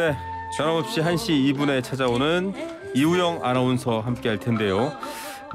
네, 전화 없이 1시 2분에 찾아오는 이우영 아나운서 함께 할 텐데요.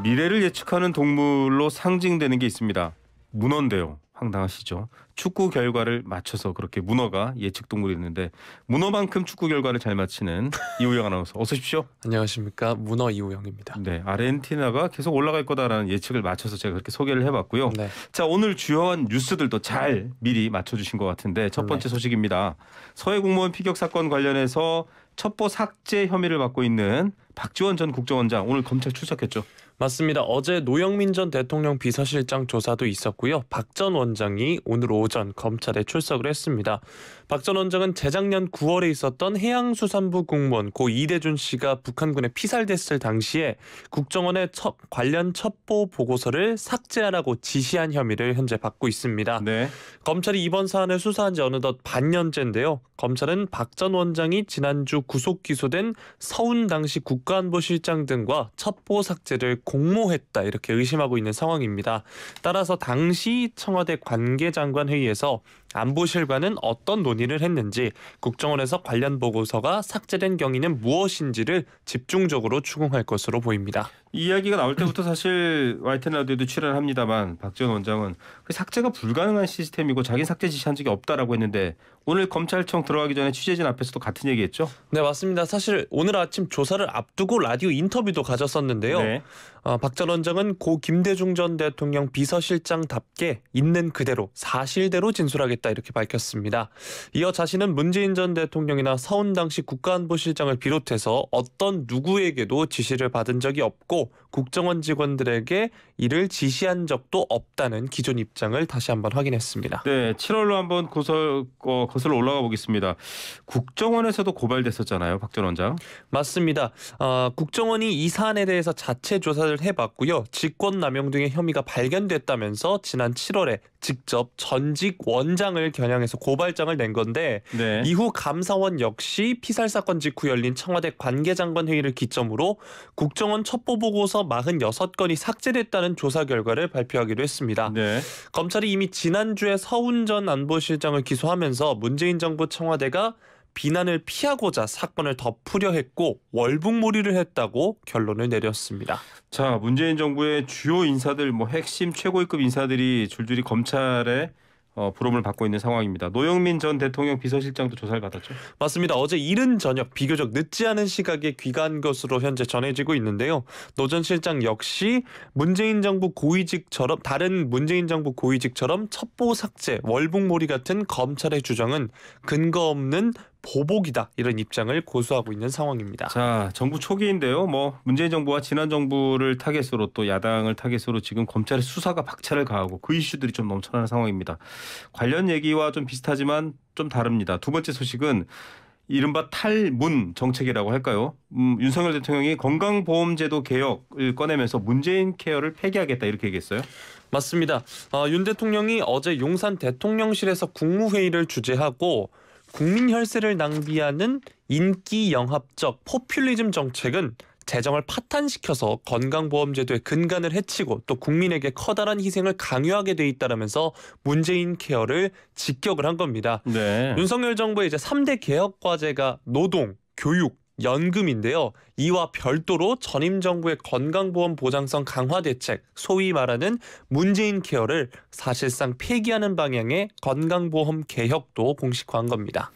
미래를 예측하는 동물로 상징되는 게 있습니다. 문어인데요. 황당하시죠. 축구 결과를 맞춰서 그렇게 문어가 예측 동물이었는데 문어만큼 축구 결과를 잘 맞히는 이우영 아나운서 어서 오십시오. 안녕하십니까 문어 이우영입니다. 네, 아르헨티나가 계속 올라갈 거다라는 예측을 맞춰서 제가 그렇게 소개를 해봤고요. 네. 자 오늘 주요한 뉴스들도 잘 미리 맞춰주신 것 같은데 첫 네. 번째 소식입니다. 서해 공무원 피격 사건 관련해서 첩보 삭제 혐의를 받고 있는 박지원 전 국정원장 오늘 검찰 출석했죠. 맞습니다. 어제 노영민 전 대통령 비서실장 조사도 있었고요. 박 전 원장이 오늘 오전 검찰에 출석을 했습니다. 박전 원장은 재작년 9월에 있었던 해양수산부 공무원 고 이대준 씨가 북한군에 피살됐을 당시에 국정원의 첫, 관련 첩보 보고서를 삭제하라고 지시한 혐의를 현재 받고 있습니다. 네. 검찰이 이번 사안을 수사한 지 어느덧 반년째인데요. 검찰은 박 전 원장이 지난주 구속 기소된 서훈 당시 국가안보실장 등과 첩보 삭제를 공모했다 이렇게 의심하고 있는 상황입니다. 따라서 당시 청와대 관계장관 회의에서 안보실과는 어떤 논의를 했는지 국정원에서 관련 보고서가 삭제된 경위는 무엇인지를 집중적으로 추궁할 것으로 보입니다. 이 이야기가 나올 때부터 사실 YTN 라디오도 출연합니다만 박지원 원장은 그 삭제가 불가능한 시스템이고 자기 삭제 지시한 적이 없다라고 했는데 오늘 검찰청 들어가기 전에 취재진 앞에서도 같은 얘기했죠? 네 맞습니다. 사실 오늘 아침 조사를 앞두고 라디오 인터뷰도 가졌었는데요. 네. 어, 박전 원장은 고 김대중 전 대통령 비서실장답게 있는 그대로 사실대로 진술하겠다 이렇게 밝혔습니다. 이어 자신은 문재인 전 대통령이나 서훈 당시 국가안보실장을 비롯해서 어떤 누구에게도 지시를 받은 적이 없고 국정원 직원들에게 이를 지시한 적도 없다는 기존 입장을 다시 한번 확인했습니다. 네, 7월로 한번 고설 어, 거슬러 올라가 보겠습니다. 국정원에서도 고발됐었잖아요, 박전 원장. 맞습니다. 어, 국정원이 이 사안에 대해서 자체 조사를 해봤고요, 직권 남용 등의 혐의가 발견됐다면서 지난 7월에 직접 전직 원장을 겨냥해서 고발장을 낸 건데 네. 이후 감사원 역시 피살 사건 직후 열린 청와대 관계장관 회의를 기점으로 국정원 첩보 보고서 46건이 삭제됐다는. 하는 조사 결과를 발표하기로 했습니다. 네. 검찰이 이미 지난주에 서훈 전 안보실장을 기소하면서 문재인 정부 청와대가 비난을 피하고자 사건을 덮으려 했고 월북몰이를 했다고 결론을 내렸습니다. 자, 문재인 정부의 주요 인사들 뭐 핵심 최고위급 인사들이 줄줄이 검찰에 어, 부름을 받고 있는 상황입니다. 노영민 전 대통령 비서실장도 조사를 받았죠. 맞습니다. 어제 이른 저녁 비교적 늦지 않은 시각에 귀가한 것으로 현재 전해지고 있는데요. 노 전 실장 역시 문재인 정부 고위직처럼 다른 문재인 정부 고위직처럼 첩보 삭제, 월북몰이 같은 검찰의 주장은 근거 없는 보복이다 이런 입장을 고수하고 있는 상황입니다. 자, 정부 초기인데요. 뭐 문재인 정부와 지난 정부를 타겟으로 또 야당을 타겟으로 지금 검찰의 수사가 박차를 가하고 그 이슈들이 좀 넘쳐나는 상황입니다. 관련 얘기와 좀 비슷하지만 좀 다릅니다. 두 번째 소식은 이른바 탈문 정책이라고 할까요? 음, 윤석열 대통령이 건강보험제도 개혁을 꺼내면서 문재인 케어를 폐기하겠다 이렇게 얘기했어요. 맞습니다. 어, 윤 대통령이 어제 용산 대통령실에서 국무회의를 주재하고 국민 혈세를 낭비하는 인기 영합적 포퓰리즘 정책은 재정을 파탄시켜서 건강보험제도의 근간을 해치고 또 국민에게 커다란 희생을 강요하게 돼 있다라면서 문재인 케어를 직격을 한 겁니다. 네. 윤석열 정부의 이제 3대 개혁 과제가 노동, 교육, 연금인데요. 이와 별도로 전임 정부의 건강보험 보장성 강화 대책, 소위 말하는 문재인 케어를 사실상 폐기하는 방향의 건강보험 개혁도 공식화한 겁니다.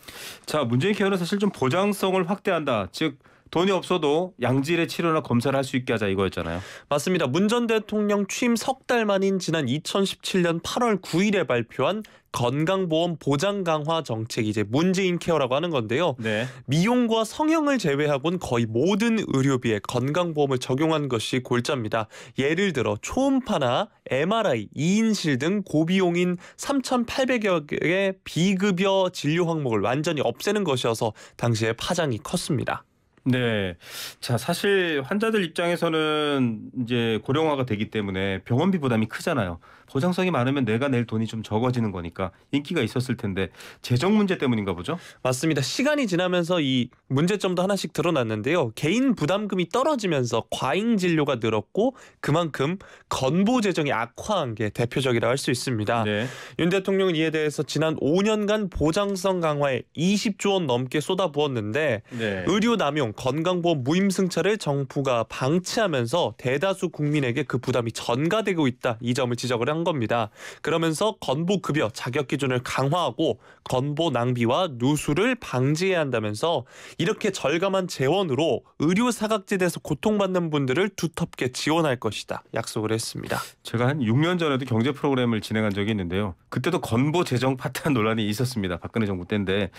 자, 문재인 케어는 사실 좀 보장성을 확대한다. 즉 돈이 없어도 양질의 치료나 검사를 할 수 있게 하자 이거였잖아요. 맞습니다. 문 전 대통령 취임 석 달 만인 지난 2017년 8월 9일에 발표한 건강보험 보장 강화 정책 이제 문재인 케어라고 하는 건데요. 네. 미용과 성형을 제외하곤 거의 모든 의료비에 건강보험을 적용한 것이 골자입니다. 예를 들어 초음파나 MRI, 이인실 등 고비용인 3,800여 개의 비급여 진료 항목을 완전히 없애는 것이어서 당시에 파장이 컸습니다. 네. 자, 사실 환자들 입장에서는 이제 고령화가 되기 때문에 병원비 부담이 크잖아요. 보장성이 많으면 내가 낼 돈이 좀 적어지는 거니까 인기가 있었을 텐데 재정 문제 때문인가 보죠? 맞습니다. 시간이 지나면서 이 문제점도 하나씩 드러났는데요. 개인 부담금이 떨어지면서 과잉 진료가 늘었고 그만큼 건보 재정이 악화한 게 대표적이라 할수 있습니다. 네. 윤 대통령은 이에 대해서 지난 5년간 보장성 강화에 20조 원 넘게 쏟아부었는데 네. 의료 남용, 건강보험 무임승차를 정부가 방치하면서 대다수 국민에게 그 부담이 전가되고 있다. 이 점을 지적을 한한 겁니다. 그러면서 건보 급여 자격 기준을 강화하고 건보 낭비와 누수를 방지해야 한다면서 이렇게 절감한 재원으로 의료 사각지대에서 고통받는 분들을 두텁게 지원할 것이다 약속을 했습니다. 제가 한 6년 전에도 경제 프로그램을 진행한 적이 있는데요. 그때도 건보 재정 파탄 논란이 있었습니다. 박근혜 정부 때인데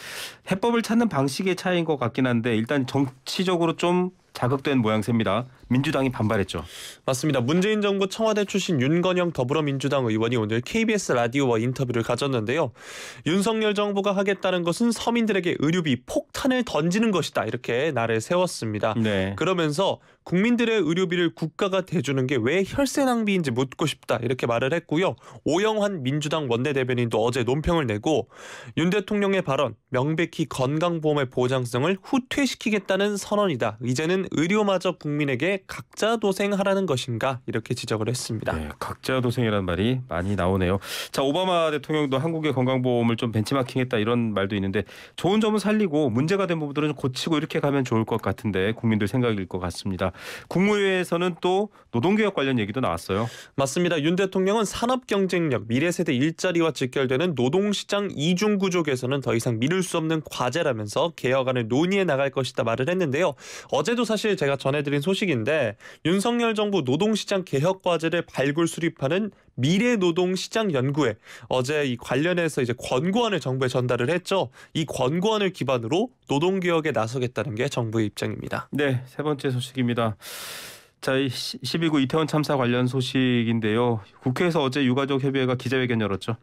해법을 찾는 방식의 차이인 것 같긴 한데 일단 정치적으로 좀 자극된 모양새입니다. 민주당이 반발했죠. 맞습니다. 문재인 정부 청와대 출신 윤건영 더불어민주당 의원이 오늘 KBS 라디오와 인터뷰를 가졌는데요. 윤석열 정부가 하겠다는 것은 서민들에게 의료비 폭탄을 던지는 것이다. 이렇게 나를 세웠습니다. 네. 그러면서 국민들의 의료비를 국가가 대주는 게 왜 혈세 낭비인지 묻고 싶다. 이렇게 말을 했고요. 오영환 민주당 원내대변인도 어제 논평을 내고 윤 대통령의 발언 명백히 건강보험의 보장성을 후퇴시키겠다는 선언이다. 이제는 정부는 의료마저 국민에게 각자 도생하라는 것인가 이렇게 지적을 했습니다. 네, 각자 도생이라는 말이 많이 나오네요. 자 오바마 대통령도 한국의 건강보험을 좀 벤치마킹했다 이런 말도 있는데 좋은 점은 살리고 문제가 된 부분들은 고치고 이렇게 가면 좋을 것 같은데 국민들 생각일 것 같습니다. 국무회의에서는 또 노동개혁 관련 얘기도 나왔어요. 맞습니다. 윤 대통령은 산업 경쟁력, 미래세대 일자리와 직결되는 노동시장 이중 구조 개선은 더 이상 미룰 수 없는 과제라면서 개혁안을 논의해 나갈 것이다 말을 했는데요. 어제도 사실 제가 전해드린 소식인데 윤석열 정부 노동시장 개혁 과제를 발굴 수립하는 미래노동시장연구회 어제 이 관련해서 이제 권고안을 정부에 전달을 했죠. 이 권고안을 기반으로 노동개혁에 나서겠다는 게 정부의 입장입니다. 네, 세 번째 소식입니다. 자, 12구 이태원 참사 관련 소식인데요. 국회에서 어제 유가족 협의회가 기자회견 열었죠.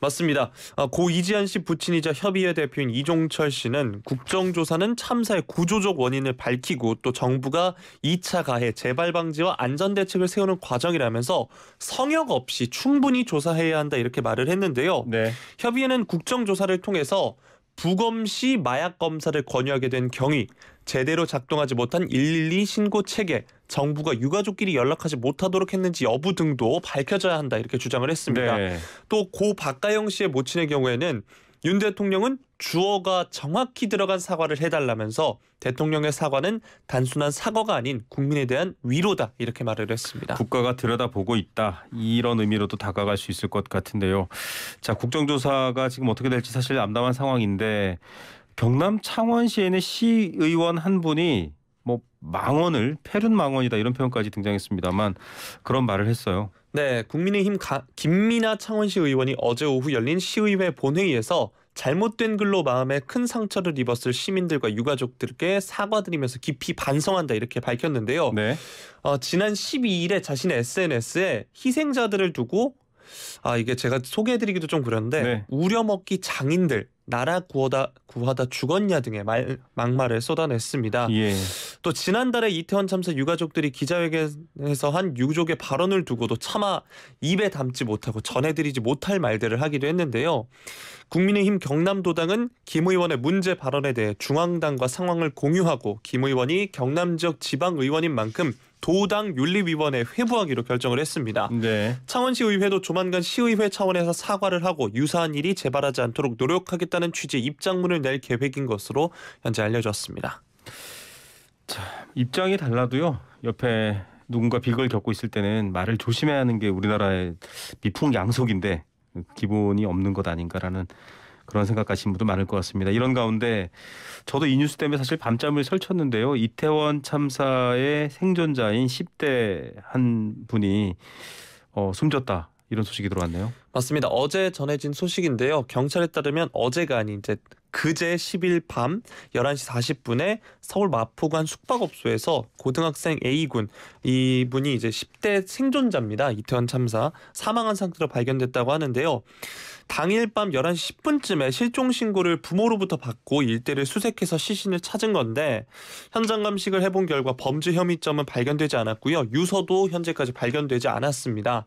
맞습니다. 아, 고 이지한 씨 부친이자 협의회 대표인 이종철 씨는 국정조사는 참사의 구조적 원인을 밝히고 또 정부가 2차 가해 재발 방지와 안전 대책을 세우는 과정이라면서 성역 없이 충분히 조사해야 한다 이렇게 말을 했는데요. 네. 협의회는 국정조사를 통해서 부검시 마약 검사를 권유하게 된 경위 제대로 작동하지 못한 112 신고 체계, 정부가 유가족끼리 연락하지 못하도록 했는지 여부 등도 밝혀져야 한다 이렇게 주장을 했습니다. 네. 또고 박가영 씨의 모친의 경우에는 윤 대통령은 주어가 정확히 들어간 사과를 해달라면서 대통령의 사과는 단순한 사과가 아닌 국민에 대한 위로다 이렇게 말을 했습니다. 국가가 들여다보고 있다 이런 의미로도 다가갈 수 있을 것 같은데요. 자 국정조사가 지금 어떻게 될지 사실 암담한 상황인데 경남 창원시에 는 시의원 한 분이 뭐 망언을 폐륜 망언이다 이런 표현까지 등장했습니다만 그런 말을 했어요. 네, 국민의힘 가, 김미나 창원시 의원이 어제 오후 열린 시의회 본회의에서 잘못된 글로 마음에 큰 상처를 입었을 시민들과 유가족들께 사과드리면서 깊이 반성한다 이렇게 밝혔는데요. 네. 어, 지난 12일에 자신의 SNS에 희생자들을 두고 아 이게 제가 소개해드리기도 좀 그런데 네. 우려먹기 장인들 나라 구하다 구하다 죽었냐 등의 말, 막말을 쏟아냈습니다. 예. 또 지난달에 이태원 참사 유가족들이 기자회견에서 한 유족의 발언을 두고도 차마 입에 담지 못하고 전해드리지 못할 말들을 하기도 했는데요. 국민의힘 경남도당은 김 의원의 문제 발언에 대해 중앙당과 상황을 공유하고 김 의원이 경남 지역 지방 의원인 만큼 도당 윤리 위원회 회부하기로 결정을 했습니다. 네. 창원시의회도 조만간 시의회 차원에서 사과를 하고 유사한 일이 재발하지 않도록 노력하겠다는 취지 입장문을 낼 계획인 것으로 현재 알려졌습니다. 자, 입장이 달라도요. 옆에 누군가 비극을 겪고 있을 때는 말을 조심해야 하는 게 우리나라의 미풍양속인데 기본이 없는 것 아닌가라는 그런 생각하신 분도 많을 것 같습니다. 이런 가운데 저도 이 뉴스 때문에 사실 밤잠을 설쳤는데요. 이태원 참사의 생존자인 10대 한 분이 어, 숨졌다. 이런 소식이 들어왔네요. 맞습니다. 어제 전해진 소식인데요. 경찰에 따르면 어제가 아닌 이제 그제 10일 밤 11시 40분에 서울 마포구 한 숙박업소에서 고등학생 A군 이분이 이제 10대 생존자입니다. 이태원 참사 사망한 상태로 발견됐다고 하는데요. 당일 밤 11시 10분쯤에 실종 신고를 부모로부터 받고 일대를 수색해서 시신을 찾은 건데 현장 감식을 해본 결과 범죄 혐의점은 발견되지 않았고요. 유서도 현재까지 발견되지 않았습니다.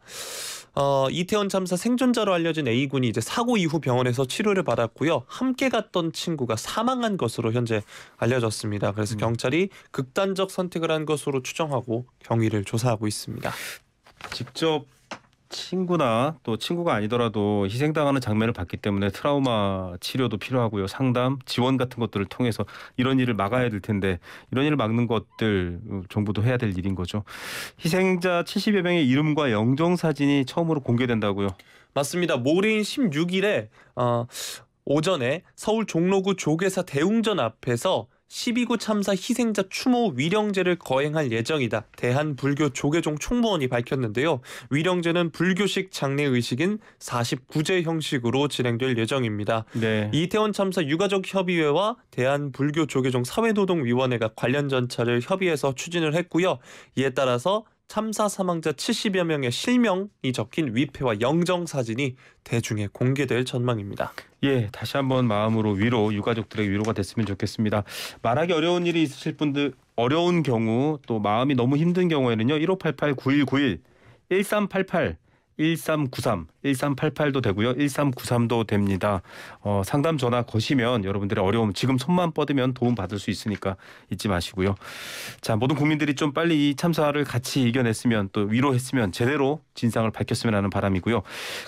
어, 이태원 참사 생존자로 알려진 A 군이 이제 사고 이후 병원에서 치료를 받았고요. 함께 갔던 친구가 사망한 것으로 현재 알려졌습니다. 그래서 음. 경찰이 극단적 선택을 한 것으로 추정하고 경위를 조사하고 있습니다. 직접 친구나 또 친구가 아니더라도 희생당하는 장면을 봤기 때문에 트라우마 치료도 필요하고요. 상담, 지원 같은 것들을 통해서 이런 일을 막아야 될 텐데 이런 일을 막는 것들 어, 정부도 해야 될 일인 거죠. 희생자 70여 명의 이름과 영정 사진이 처음으로 공개된다고요. 맞습니다. 모레인 16일에 어, 오전에 서울 종로구 조계사 대웅전 앞에서 12구 참사 희생자 추모 위령제를 거행할 예정이다. 대한불교 조계종 총무원이 밝혔는데요. 위령제는 불교식 장례 의식인 49제 형식으로 진행될 예정입니다. 네. 이태원 참사 유가족 협의회와 대한불교 조계종 사회노동위원회가 관련 전차를 협의해서 추진을 했고요. 이에 따라서 참사 사망자 70여 명의 실명이 적힌 위패와 영정 사진이 대중에 공개될 전망입니다. 예, 다시 한번 마음으로 위로 유가족들의 위로가 됐으면 좋겠습니다. 말하기 어려운 일이 있으실 분들 어려운 경우 또 마음이 너무 힘든 경우에는요. 1588 9191 1388 1393 1388도 되고요. 1393도 됩니다. 어, 상담 전화 거시면 여러분들의 어려움 지금 손만 뻗으면 도움 받을 수 있으니까 잊지 마시고요. 자, 모든 국민들이 좀 빨리 이 참사를 같이 이겨냈으면 또 위로했으면 제대로 진상을 밝혔으면 하는 바람이고요.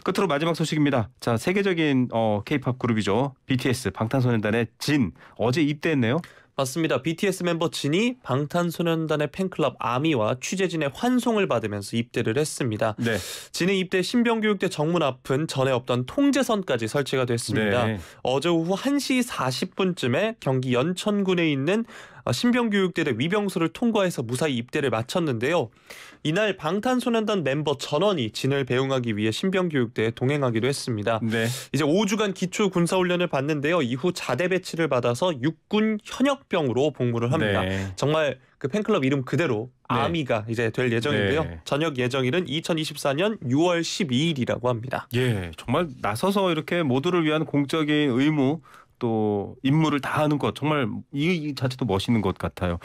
끝으로 마지막 소식입니다. 자, 세계적인 어, K-팝 그룹이죠. BTS 방탄소년단의 진 어제 입대했네요. 맞습니다. BTS 멤버 진이 방탄소년단의 팬클럽 아미와 취재진의 환송을 받으면서 입대를 했습니다. 네. 진의 입대 신병교육대 정 정문 앞은 전에 없던 통제선까지 설치가 됐습니다. 네. 어제 오후 1시 40분쯤에 경기 연천군에 있는 어, 신병교육대대 위병소를 통과해서 무사히 입대를 마쳤는데요. 이날 방탄소년단 멤버 전원이 진을 배웅하기 위해 신병교육대에 동행하기도 했습니다. 네. 이제 5주간 기초 군사훈련을 받는데요. 이후 자대 배치를 받아서 육군 현역병으로 복무를 합니다. 네. 정말 그 팬클럽 이름 그대로 네. 아미가 이제 될 예정인데요. 네. 저녁 예정일은 2024년 6월 12일이라고 합니다. 예, 정말 나서서 이렇게 모두를 위한 공적인 의무 또 임무를 다하는 것 정말 이, 이 자체도 멋있는 것 같아요.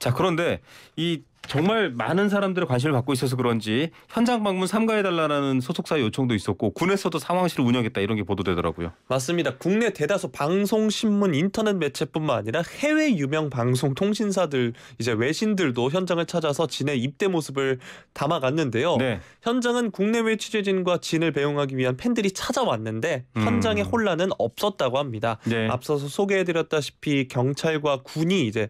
자 그런데 이 정말 많은 사람들의 관심을 받고 있어서 그런지 현장 방문 삼가해달라는 소속사 요청도 있었고 군에서도 상황실을 운영했다 이런 게 보도되더라고요. 맞습니다. 국내 대다수 방송, 신문, 인터넷 매체뿐만 아니라 해외 유명 방송 통신사들 이제 외신들도 현장을 찾아서 진의 입대 모습을 담아갔는데요. 네. 현장은 국내외 취재진과 진을 배웅하기 위한 팬들이 찾아왔는데 현장의 음. 혼란은 없었다고 합니다. 네. 앞서서 소개해드렸다시피 경찰과 군이 이제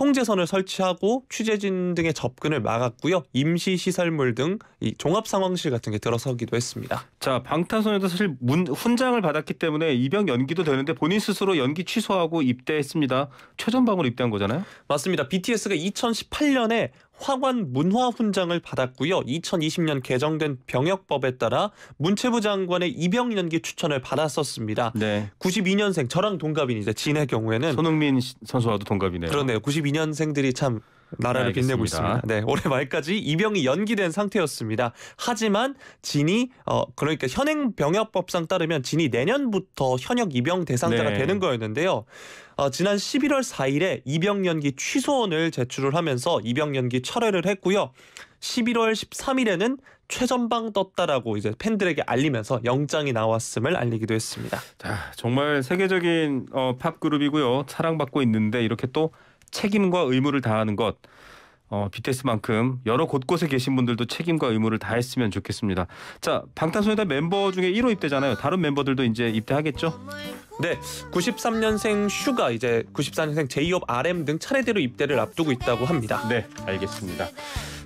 통제선을 설치하고 취재진 등의 접근을 막았고요. 임시 시설물 등 종합 상황실 같은 게 들어서기도 했습니다. 자, 방탄소년단 사실 문, 훈장을 받았기 때문에 입영 연기도 되는데 본인 스스로 연기 취소하고 입대했습니다. 최전방으로 입대한 거잖아요. 맞습니다. BTS가 2018년에 화관 문화훈장을 받았고요. 2020년 개정된 병역법에 따라 문체부 장관의 입영 연기 추천을 받았었습니다. 네. 92년생 저랑 동갑인 이제 진의 경우에는 손흥민 선수와도 동갑이네요. 그러네요. 92년생들이 참 나라를 네, 빛내고 있습니다. 네, 올해 말까지 입영이 연기된 상태였습니다. 하지만 진이 어 그러니까 현행 병역법상 따르면 진이 내년부터 현역 입영 대상자가 네. 되는 거였는데요. 어, 지난 11월 4일에 입영 연기 취소원을 제출을 하면서 입영 연기 철회를 했고요. 11월 13일에는 최전방 떴다라고 이제 팬들에게 알리면서 영장이 나왔음을 알리기도 했습니다. 자, 정말 세계적인 어, 팝 그룹이고요. 사랑받고 있는데 이렇게 또 책임과 의무를 다하는 것 어, BTS만큼 여러 곳곳에 계신 분들도 책임과 의무를 다했으면 좋겠습니다. 자, 방탄소년단 멤버 중에 1호 입대잖아요. 다른 멤버들도 이제 입대하겠죠? 네, 93년생 슈가 이제 94년생 제이홉 RM 등 차례대로 입대를 앞두고 있다고 합니다. 네, 알겠습니다.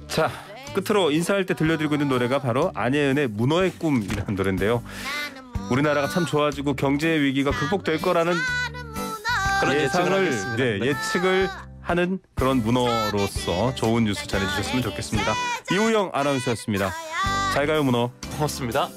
자, 끝으로 인사할 때 들려드리고 있는 노래가 바로 안예은의 문어의 꿈이라는 노래인데요. 우리나라가 참 좋아지고 경제 위기가 극복될 거라는 그런 예상을 예측을, 네, 예측을 하는 그런 문어로서 좋은 뉴스 전해주셨으면 좋겠습니다. 이우영 아나운서였습니다. 잘 가요 문어. 고맙습니다.